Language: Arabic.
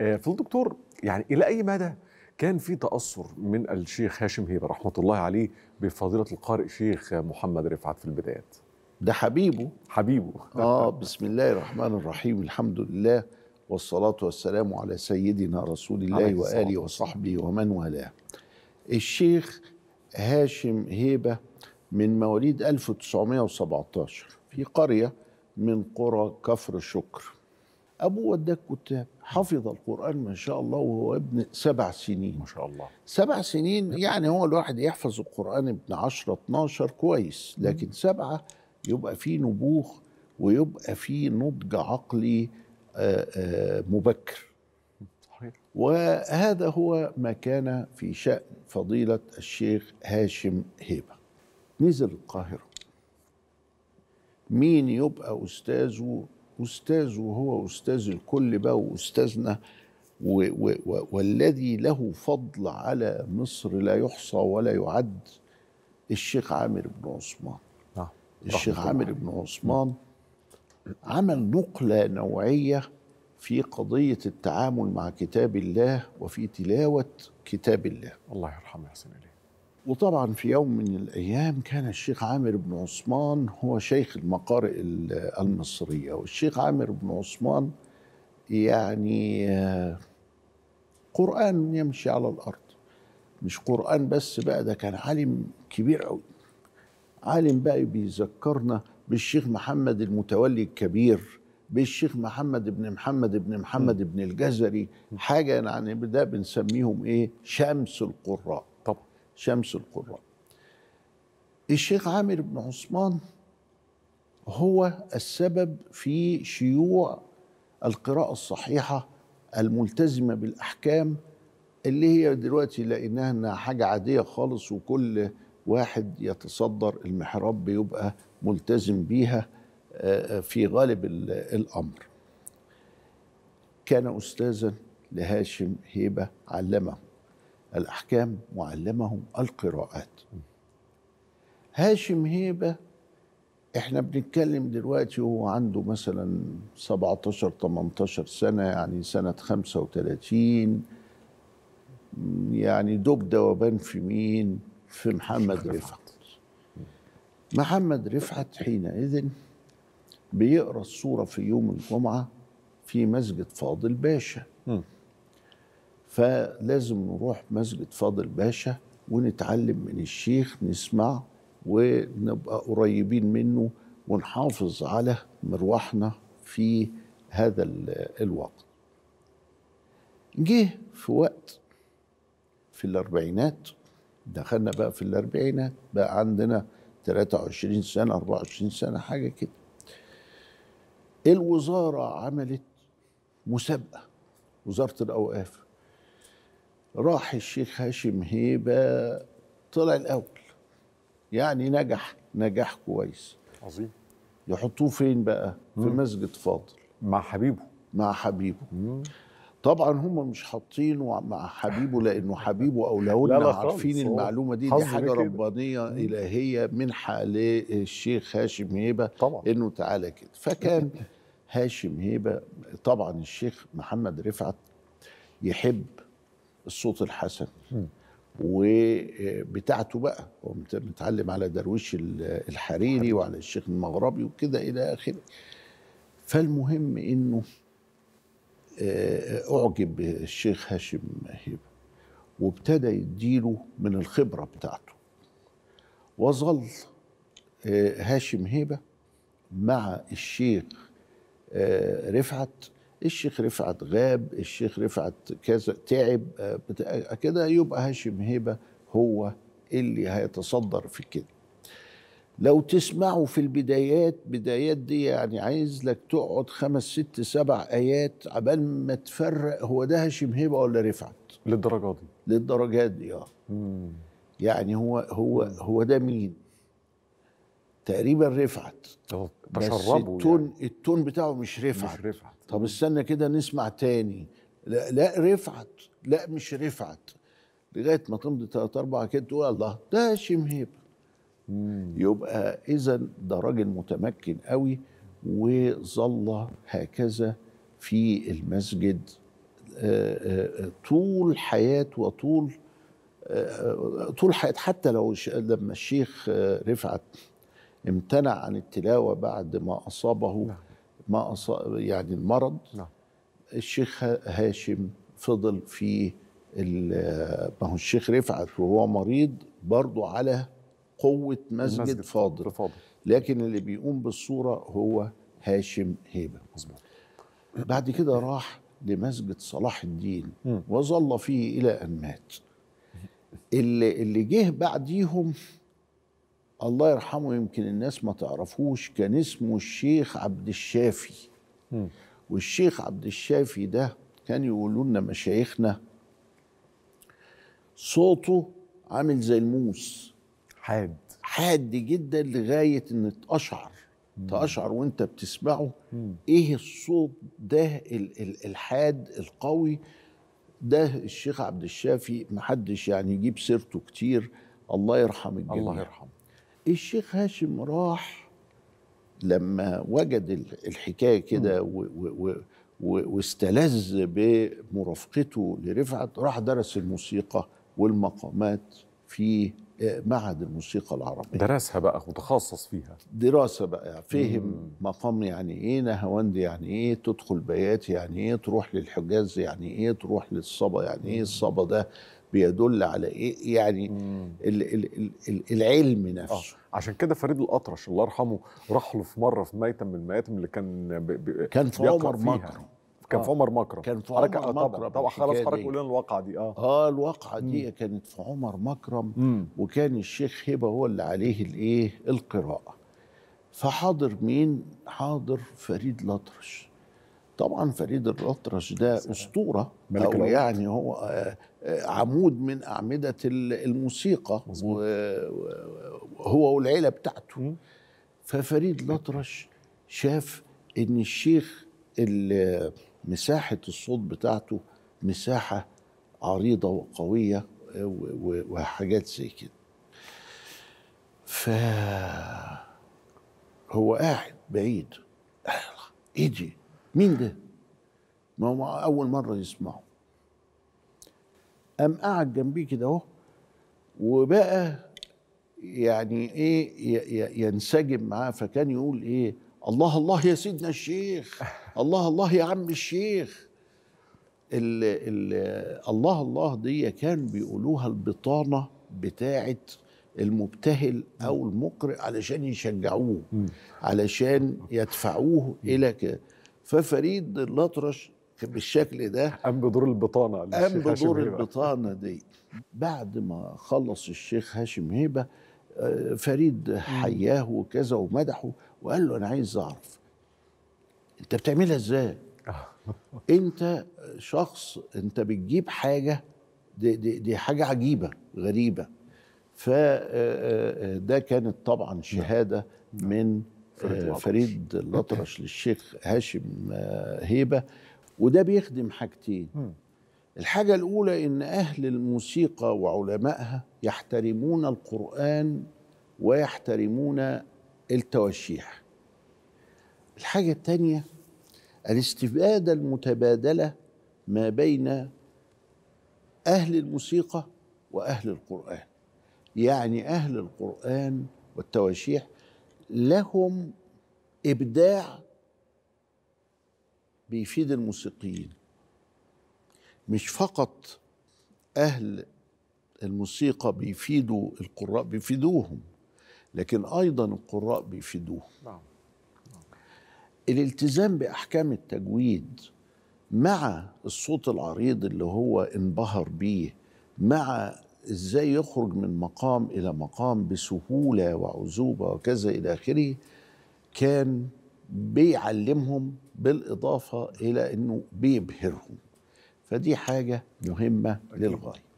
آه، في الدكتور يعني الى اي مدى كان في تاثر من الشيخ هاشم هيبه رحمه الله عليه بفضيله القارئ شيخ محمد رفعت في البدايات ده حبيبه حبيبه اه بسم الله الرحمن الرحيم الحمد لله والصلاه والسلام على سيدنا رسول الله واله وصحبه ومن والاه الشيخ هاشم هيبه من مواليد 1917 في قريه من قرى كفر شكر أبوه وداك كتاب حفظ القرآن ما شاء الله وهو ابن سبع سنين ما شاء الله سبع سنين يعني هو الواحد يحفظ القرآن ابن 10 12 كويس لكن سبعة يبقى فيه نبوغ ويبقى فيه نضج عقلي آه، آه، مبكر وهذا هو ما كان في شأن فضيلة الشيخ هاشم هيبة نزل القاهرة مين يبقى أستاذه أستاذ وهو أستاذ الكل بقى وأستاذنا والذي له فضل على مصر لا يحصى ولا يعد الشيخ عامر بن عثمان آه. الشيخ عامر بن عثمان عمل نقلة نوعية في قضية التعامل مع كتاب الله وفي تلاوة كتاب الله الله يرحمه يحسن إليه وطبعا في يوم من الايام كان الشيخ عامر بن عثمان هو شيخ المقارئ المصريه والشيخ عامر بن عثمان يعني آه، قران يمشي على الارض مش قران بس بقى ده كان عالم كبير قوي عالم بقى بيذكرنا بالشيخ محمد المتولي الكبير بالشيخ محمد بن محمد بن محمد بن الجزري حاجه يعني ده بنسميهم ايه شمس القراء شمس القراء الشيخ عامر بن عثمان هو السبب في شيوع القراءة الصحيحة الملتزمة بالأحكام اللي هي دلوقتي لقيناها إنها حاجة عادية خالص وكل واحد يتصدر المحراب بيبقى ملتزم بيها آه، في غالب الأمر كان أستاذا لهاشم هيبة علمه الأحكام وعلمهم القراءات هاشم هيبة احنا بنتكلم دلوقتي وهو عنده مثلا 17 18 سنة يعني سنة 35 يعني دوب دوبان في مين في محمد رفعت محمد رفعت حينئذ بيقرا الصورة في يوم الجمعة في مسجد فاضل باشا فلازم نروح مسجد فاضل باشا ونتعلم من الشيخ نسمع ونبقى قريبين منه ونحافظ على مروحنا في هذا الوقت جه في وقت في الأربعينات دخلنا بقى في الأربعينات بقى عندنا 23 سنة 24 سنة حاجة كده الوزارة عملت مسابقة وزارة الأوقاف راح الشيخ هاشم هيبة طلع الأول يعني نجح نجاح كويس عظيم يحطوه فين بقى؟ مم. في مسجد فاضل مع حبيبه مع حبيبه مم. طبعا هم مش حاطينه مع حبيبه لانه حبيبه او لو عارفين المعلومه دي دي حاجه ربانيه الهيه منحه للشيخ هاشم هيبه طبعا انه تعالى كده فكان هاشم هيبه طبعا الشيخ محمد رفعت يحب الصوت الحسن وبتاعته بقى هو متعلم على درويش الحريري وعلى الشيخ المغربي وكده الى اخره فالمهم انه آه، اعجب الشيخ هاشم هبه وابتدى يديله من الخبره بتاعته وظل آه، هاشم هبه مع الشيخ آه، رفعت الشيخ رفعت غاب الشيخ رفعت كذا تعب آه، آه، كده يبقى هاشم هيبة هو اللي هيتصدر في كده لو تسمعوا في البدايات بدايات دي يعني عايز لك تقعد خمس ست سبع ايات عبال ما تفرق هو ده هاشم هيبة ولا رفعت للدرجه دي للدرجات دي اه يعني هو هو هو ده مين تقريبا رفعت بس التون يعني. التون بتاعه مش رفعت مش رفعت طب استنى كده نسمع تاني لا, لا رفعت لا مش رفعت لغايه ما تمضي ثلاث اربع كده تقول الله ده هيبه يبقى اذا ده راجل متمكن قوي وظل هكذا في المسجد آه، آه، آه، طول حياته وطول طول حياته حتى لو لما الشيخ رفعت امتنع عن التلاوه بعد ما اصابه نعم. ما أصاب يعني المرض نعم. الشيخ هاشم فضل في ما هو الشيخ رفعت وهو مريض برضه على قوة مسجد, مسجد فاضل. فاضل لكن اللي بيقوم بالصورة هو هاشم هيبة مزبوط. بعد كده راح لمسجد صلاح الدين م. وظل فيه إلى أن مات اللي, اللي جه بعديهم الله يرحمه يمكن الناس ما تعرفوش كان اسمه الشيخ عبد الشافي والشيخ عبد الشافي ده كان يقولوا لنا مشايخنا صوته عامل زي الموس حاد حاد جدا لغايه ان تقشعر تقشعر وانت بتسمعه مم. ايه الصوت ده الحاد القوي ده الشيخ عبد الشافي محدش يعني يجيب سيرته كتير الله يرحم الجميع الله يرحمه الشيخ هاشم راح لما وجد الحكايه كده واستلذ بمرافقته لرفعت راح درس الموسيقى والمقامات في آه، معهد الموسيقى العربية درسها بقى وتخصص فيها دراسة بقى فهم مقام يعني ايه نهاوند يعني ايه تدخل بيات يعني ايه تروح للحجاز يعني ايه تروح للصبا يعني ايه الصبا ده بيدل على ايه يعني الـ الـ الـ العلم نفسه آه. عشان كده فريد الاطرش الله يرحمه راح له في مره في ميتم من المياتم اللي كان بي بي كان في آه. عمر مكرم كان في عمر مكرم كان في عمر مكرم طبعا طبعا خلاص حضرتك قول لنا الواقعه دي اه اه الواقعه دي كانت في عمر مكرم مم. وكان الشيخ هبه هو اللي عليه الايه القراءه فحاضر مين حاضر فريد الاطرش طبعا فريد الأطرش ده أسطورة أو يعني هو آه، آه، عمود من أعمدة الموسيقى هو والعيلة بتاعته ففريد الأطرش شاف إن الشيخ مساحة الصوت بتاعته مساحة عريضة وقوية آه، وحاجات زي كده ف هو قاعد بعيد ايه دي مين ده ما هو اول مره يسمعه قام قعد جنبيه كده اهو وبقى يعني ايه ينسجم معاه فكان يقول ايه الله الله يا سيدنا الشيخ الله الله يا عم الشيخ الـ الـ الله الله دي كان بيقولوها البطانه بتاعه المبتهل او المقرئ علشان يشجعوه علشان يدفعوه الى كده ففريد الأطرش بالشكل ده قام بدور البطانه قام بدور البطانه دي بعد ما خلص الشيخ هاشم هيبه آه، فريد حياه وكذا ومدحه وقال له انا عايز اعرف انت بتعملها ازاي؟ انت شخص انت بتجيب حاجه دي, دي, دي حاجه عجيبه غريبه فده آه، آه، كانت طبعا نعم. شهاده نعم. من آه، فريد الأطرش, للشيخ هاشم آه، هيبة وده بيخدم حاجتين الحاجة الأولى إن أهل الموسيقى وعلمائها يحترمون القرآن ويحترمون التوشيح الحاجة الثانية الاستفادة المتبادلة ما بين أهل الموسيقى وأهل القرآن يعني أهل القرآن والتواشيح لهم ابداع بيفيد الموسيقيين مش فقط اهل الموسيقى بيفيدوا القراء بيفيدوهم لكن ايضا القراء بيفيدوهم نعم. نعم. الالتزام باحكام التجويد مع الصوت العريض اللي هو انبهر بيه مع ازاي يخرج من مقام الى مقام بسهوله وعزوبه وكذا الى اخره كان بيعلمهم بالاضافه الى انه بيبهرهم فدي حاجه مهمه للغايه